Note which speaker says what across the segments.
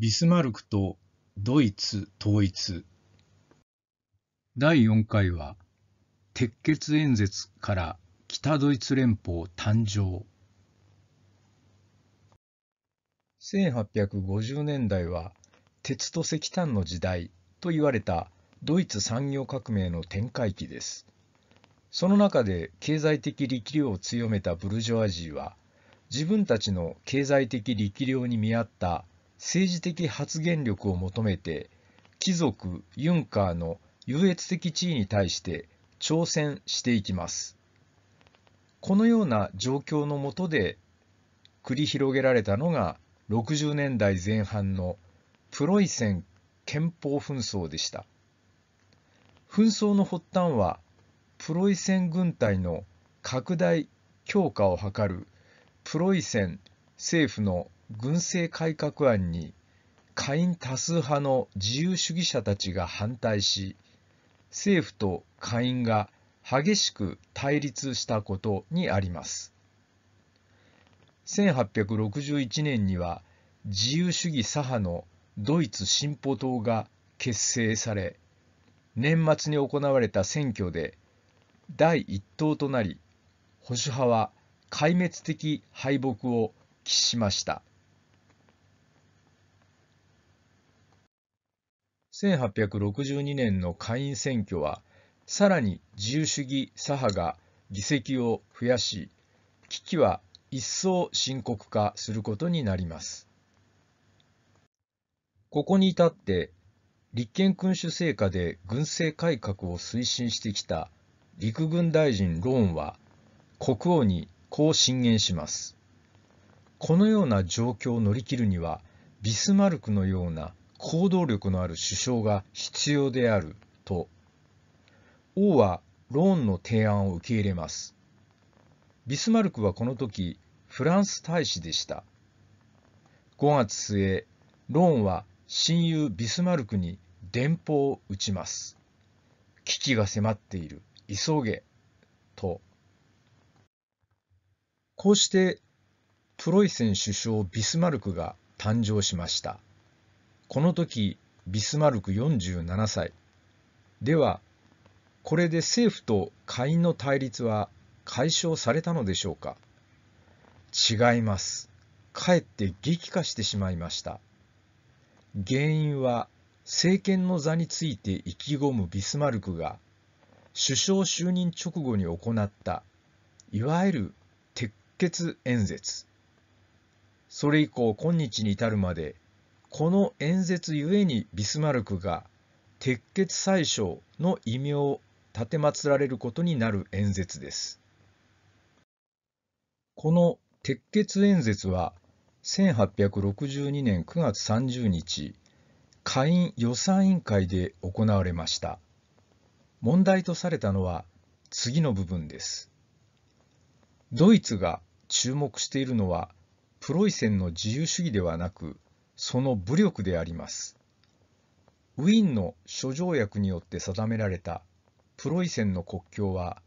Speaker 1: ビスマルクとドイツ統一第4回は鉄血演説から北ドイツ連邦誕生1850年代は鉄と石炭の時代と言われたドイツ産業革命の展開期ですその中で経済的力量を強めたブルジョアジーは自分たちの経済的力量に見合った政治的発言力を求めて貴族ユンカーの優越的地位に対して挑戦していきます。このような状況の下で繰り広げられたのが60年代前半のプロイセン憲法紛争でした。紛争の発端はプロイセン軍隊の拡大強化を図るプロイセン政府の軍政改革案に下院多数派の自由主義者たちが反対し政府と下院が激しく対立したことにあります1861年には自由主義左派のドイツ進歩党が結成され年末に行われた選挙で第一党となり保守派は壊滅的敗北を喫しました1862年の下院選挙は、さらに自由主義左派が議席を増やし、危機は一層深刻化することになります。ここに至って、立憲君主制下で軍政改革を推進してきた陸軍大臣ローンは、国王にこう進言します。このような状況を乗り切るには、ビスマルクのような行動力のある首相が必要であると王はローンの提案を受け入れますビスマルクはこの時フランス大使でした5月末ローンは親友ビスマルクに電報を打ちます危機が迫っている急げとこうしてプロイセン首相ビスマルクが誕生しましたこの時ビスマルク47歳ではこれで政府と下院の対立は解消されたのでしょうか違いますかえって激化してしまいました原因は政権の座について意気込むビスマルクが首相就任直後に行ったいわゆる鉄血演説それ以降今日に至るまでこの演説ゆえにビスマルクが鉄血宰相の異名を立てられることになる演説です。この鉄血演説は1862年9月30日下院予算委員会で行われました問題とされたのは次の部分ですドイツが注目しているのはプロイセンの自由主義ではなくその武力であります。ウィーンの諸条約によって定められたプロイセンの国境は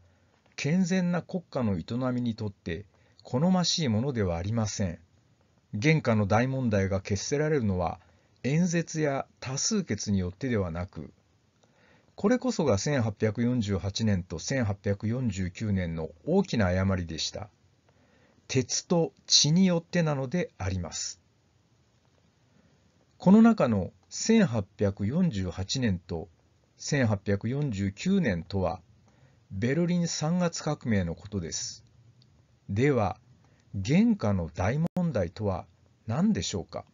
Speaker 1: 健全な国家の営みにとって好ましいものではありません。現下の大問題が決せられるのは演説や多数決によってではなくこれこそが1848年と1849年の大きな誤りでした。鉄と血によってなのであります。この中の1848年と1849年とはベルリン3月革命のことです。では、原価の大問題とは何でしょうか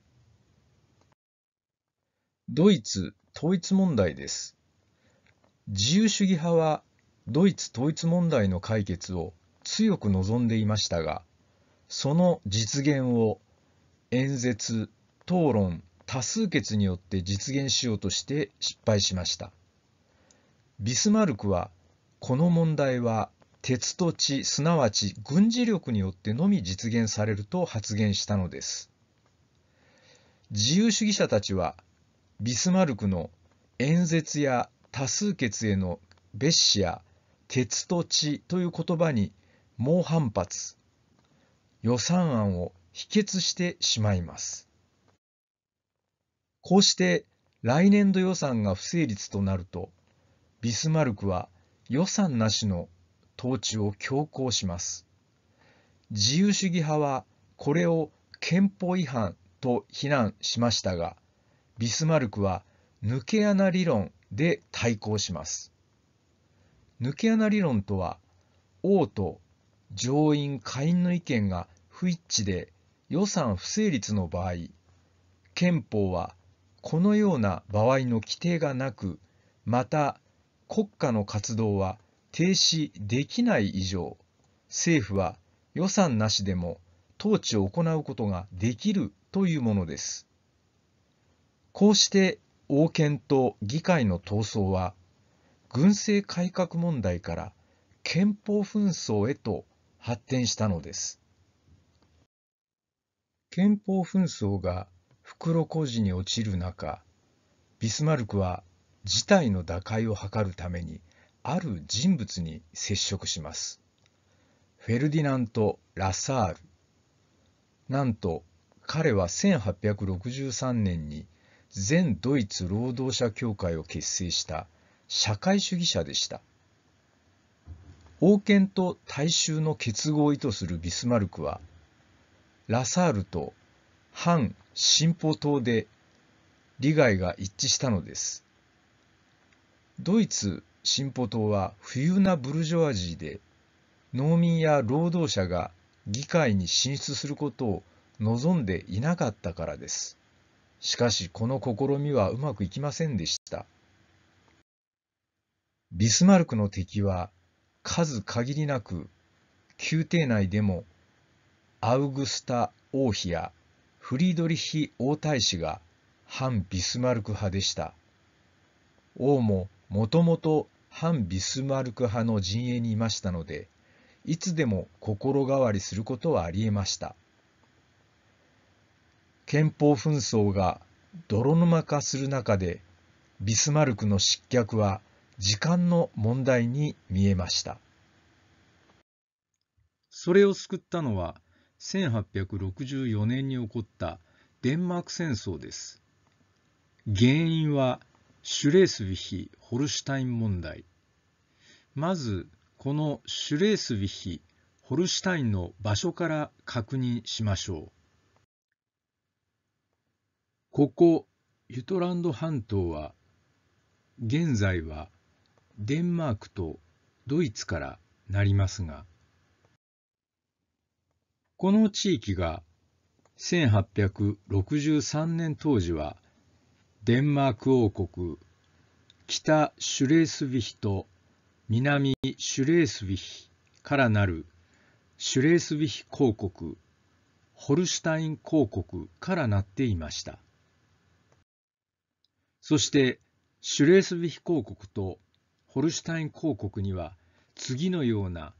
Speaker 1: ドイツ統一問題です。自由主義派はドイツ統一問題の解決を強く望んでいましたが、その実現を演説、討論、多数決によって実現しようとして失敗しました。ビスマルクはこの問題は鉄と地すなわち軍事力によってのみ実現されると発言したのです。自由主義者たちはビスマルクの演説や多数決への蔑視や鉄と地という言葉に猛反発予算案を否決してしまいます。こうして来年度予算が不成立となると、ビスマルクは予算なしの統治を強行します。自由主義派はこれを憲法違反と非難しましたが、ビスマルクは抜け穴理論で対抗します。抜け穴理論とは、王と上院下院の意見が不一致で予算不成立の場合、憲法はこのような場合の規定がなく、また国家の活動は停止できない以上、政府は予算なしでも統治を行うことができるというものです。こうして王権と議会の闘争は、軍政改革問題から憲法紛争へと発展したのです。憲法紛争が袋小路に落ちる中ビスマルクは事態の打開を図るためにある人物に接触しますフェルディナント・ラサールなんと彼は1863年に全ドイツ労働者協会を結成した社会主義者でした王権と大衆の結合を意図するビスマルクはラサールと反進歩党で利害が一致したのです。ドイツ進歩党は冬なブルジョアジーで農民や労働者が議会に進出することを望んでいなかったからです。しかしこの試みはうまくいきませんでした。ビスマルクの敵は数限りなく宮廷内でもアウグスタ王妃やフリードリヒ王太子が反ビスマルク派でした。王ももともと反ビスマルク派の陣営にいましたので、いつでも心変わりすることはありえました。憲法紛争が泥沼化する中で、ビスマルクの失脚は時間の問題に見えました。それを救ったのは、1864年に起こったデンマーク戦争です。原因はシュレースヴィヒ・ホルシュタイン問題。まず、このシュレースヴィヒ・ホルシュタインの場所から確認しましょう。ここ、ユトランド半島は、現在はデンマークとドイツからなりますが、この地域が1863年当時はデンマーク王国北シュレースヴィヒと南シュレースヴィヒからなるシュレースヴィヒ公国ホルシュタイン公国からなっていましたそしてシュレースヴィヒ公国とホルシュタイン公国には次のような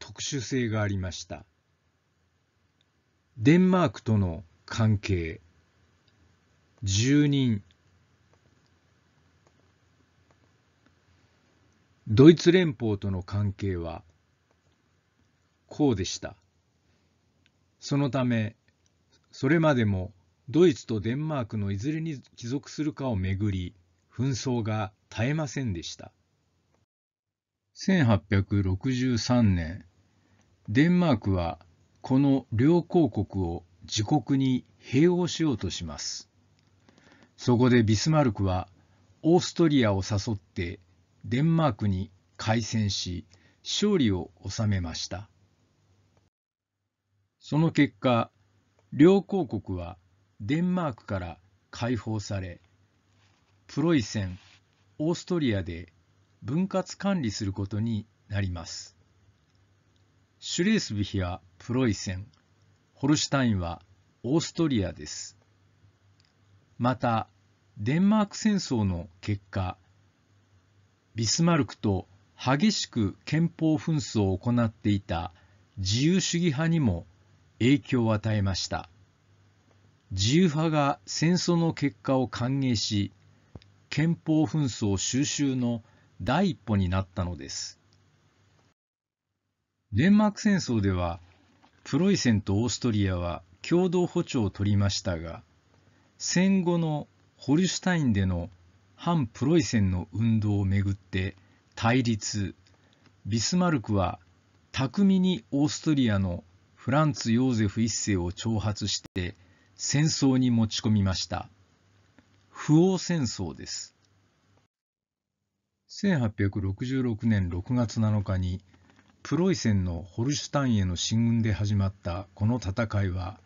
Speaker 1: 特殊性がありましたデンマークとの関係住人ドイツ連邦との関係はこうでしたそのためそれまでもドイツとデンマークのいずれに帰属するかをめぐり紛争が絶えませんでした1863年デンマークはこの両公国を自国に併合しようとしますそこでビスマルクはオーストリアを誘ってデンマークに開戦し勝利を収めましたその結果両公国はデンマークから解放されプロイセンオーストリアで分割管理することになりますシュレースビヒはプロイセン、ホルシュタインはオーストリアです。また、デンマーク戦争の結果、ビスマルクと激しく憲法紛争を行っていた自由主義派にも影響を与えました。自由派が戦争の結果を歓迎し、憲法紛争収拾の第一歩になったのです。デンマーク戦争ではプロイセンとオーストリアは共同歩調を取りましたが戦後のホルシュタインでの反プロイセンの運動をめぐって対立ビスマルクは巧みにオーストリアのフランツ・ヨーゼフ一世を挑発して戦争に持ち込みました不王戦争です1866年6月7日にプロイセンのホルシュタインへの進軍で始まったこの戦いは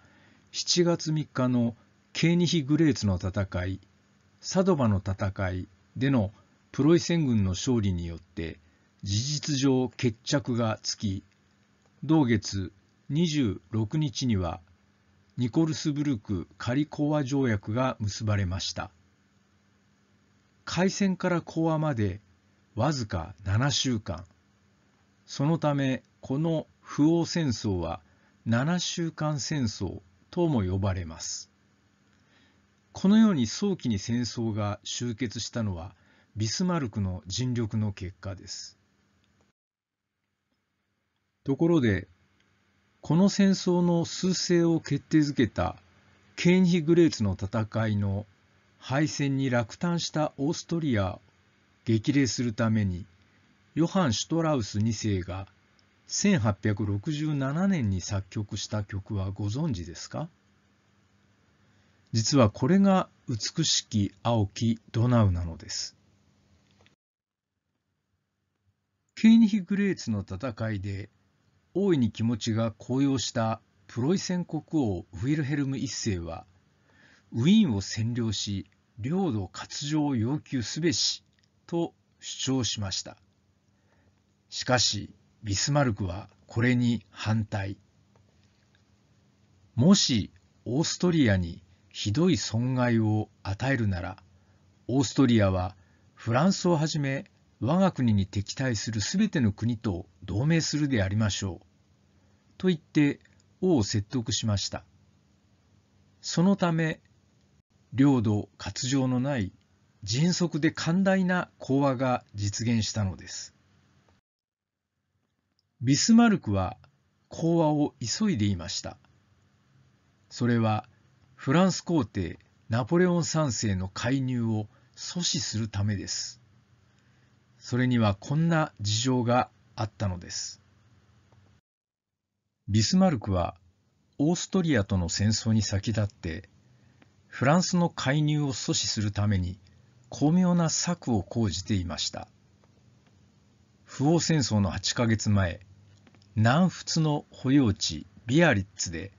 Speaker 1: 7月3日のケーニヒ・グレーツの戦いサドバの戦いでのプロイセン軍の勝利によって事実上決着がつき同月26日にはニコルスブルク・カリ講和条約が結ばれました開戦から講和までわずか7週間そのためこの不応戦争は7週間戦争とも呼ばれます。このように早期に戦争が終結したのはビスマルクの尽力の結果です。ところでこの戦争の趨勢を決定づけたケーンヒ・グレーツの戦いの敗戦に落胆したオーストリアを激励するためにヨハン・シュトラウス2世が1867年に作曲した曲はご存知ですか実はこれが美しき青きドナウなのです。ケーニヒ・グレーツの戦いで大いに気持ちが高揚したプロイセン国王ウィルヘルム1世はウィーンを占領し領土割譲を要求すべしと主張しました。しかし、ビスマルクはこれに反対。もしオーストリアにひどい損害を与えるなら、オーストリアはフランスをはじめ我が国に敵対するすべての国と同盟するでありましょう。と言って王を説得しました。そのため、領土割譲のない迅速で寛大な講和が実現したのです。ビスマルクは講和を急いでいました。それはフランス皇帝ナポレオン3世の介入を阻止するためです。それにはこんな事情があったのです。ビスマルクはオーストリアとの戦争に先立ってフランスの介入を阻止するために巧妙な策を講じていました。不王戦争の8ヶ月前、南仏の保養地ビアリッツで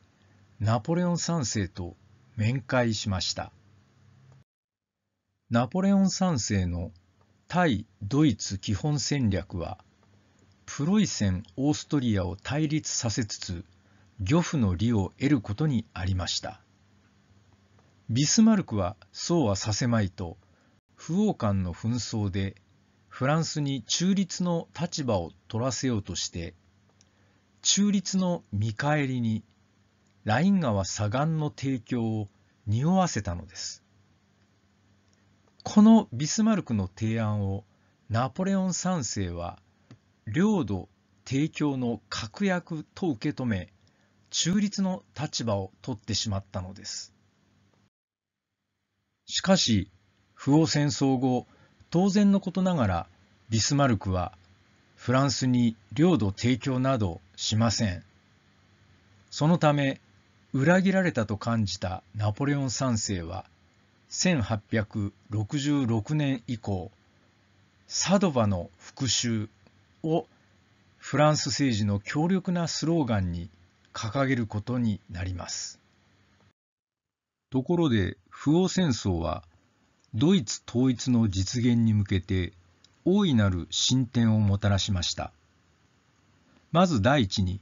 Speaker 1: ナポレオン3世と面会しましたナポレオン3世の対ドイツ基本戦略はプロイセン・オーストリアを対立させつつ漁夫の利を得ることにありましたビスマルクはそうはさせまいと不王間の紛争でフランスに中立の立場を取らせようとして中立の見返りにライン川左岸の提供を匂わせたのです。このビスマルクの提案をナポレオン三世は領土提供の確約と受け止め中立の立場を取ってしまったのです。しかし不応戦争後当然のことながらビスマルクはフランスに領土提供などしません。そのため、裏切られたと感じたナポレオン3世は、1866年以降、サドバの復讐をフランス政治の強力なスローガンに掲げることになります。ところで、不王戦争は、ドイツ統一の実現に向けて大いなる進展をもたらしました。まず第一に、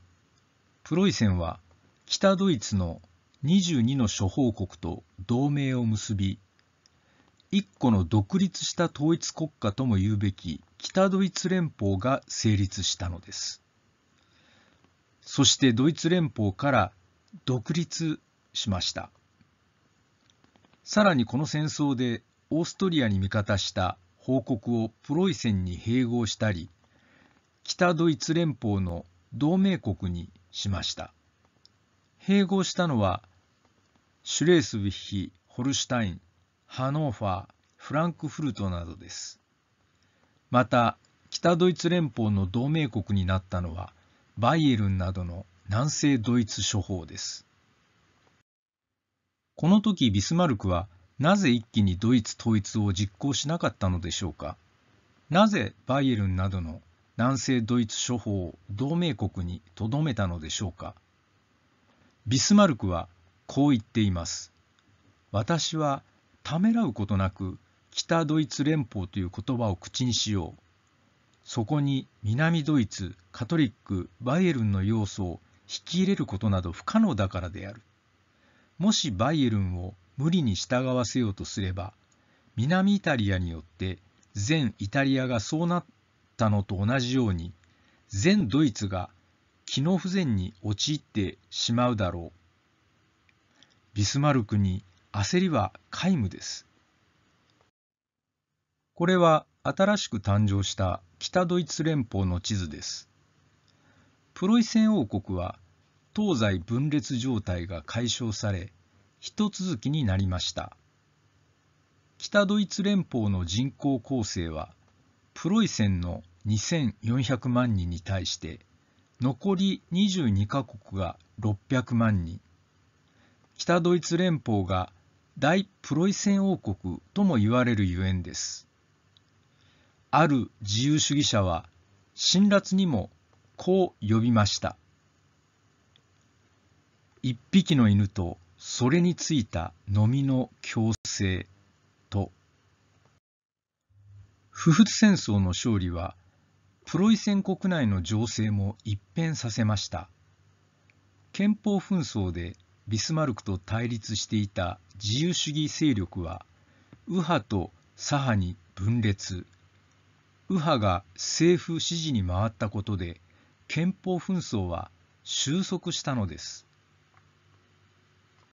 Speaker 1: プロイセンは北ドイツの22の諸報国と同盟を結び、一個の独立した統一国家とも言うべき北ドイツ連邦が成立したのです。そしてドイツ連邦から独立しました。さらにこの戦争でオーストリアに味方した報国をプロイセンに併合したり、北ドイツ連邦の同盟国にしました。併合したのはシュレースヴィヒ、ホルシュタイン、ハノーファー、フランクフルトなどです。また、北ドイツ連邦の同盟国になったのは、バイエルンなどの南西ドイツ諸法です。この時ビスマルクは、なぜ一気にドイツ統一を実行しなかったのでしょうか。なぜバイエルンなどの南西ドイツ諸法を同盟国にとどめたのでしょうかビスマルクはこう言っています私はためらうことなく北ドイツ連邦という言葉を口にしようそこに南ドイツカトリックバイエルンの要素を引き入れることなど不可能だからであるもしバイエルンを無理に従わせようとすれば南イタリアによって全イタリアがそうなったのと同じように、全ドイツが機能不全に陥ってしまうだろう。ビスマルクに焦りは皆無です。これは新しく誕生した北ドイツ連邦の地図です。プロイセン王国は東西分裂状態が解消され、一続きになりました。北ドイツ連邦の人口構成はプロイセンの2400万人に対して残り22カ国が600万人北ドイツ連邦が大プロイセン王国とも言われるゆえんですある自由主義者は辛辣にもこう呼びました一匹の犬とそれについた飲みの共生と不仏戦争の勝利はプロイセン国内の情勢も一変させました憲法紛争でビスマルクと対立していた自由主義勢力は右派と左派に分裂右派が政府支持に回ったことで憲法紛争は収束したのです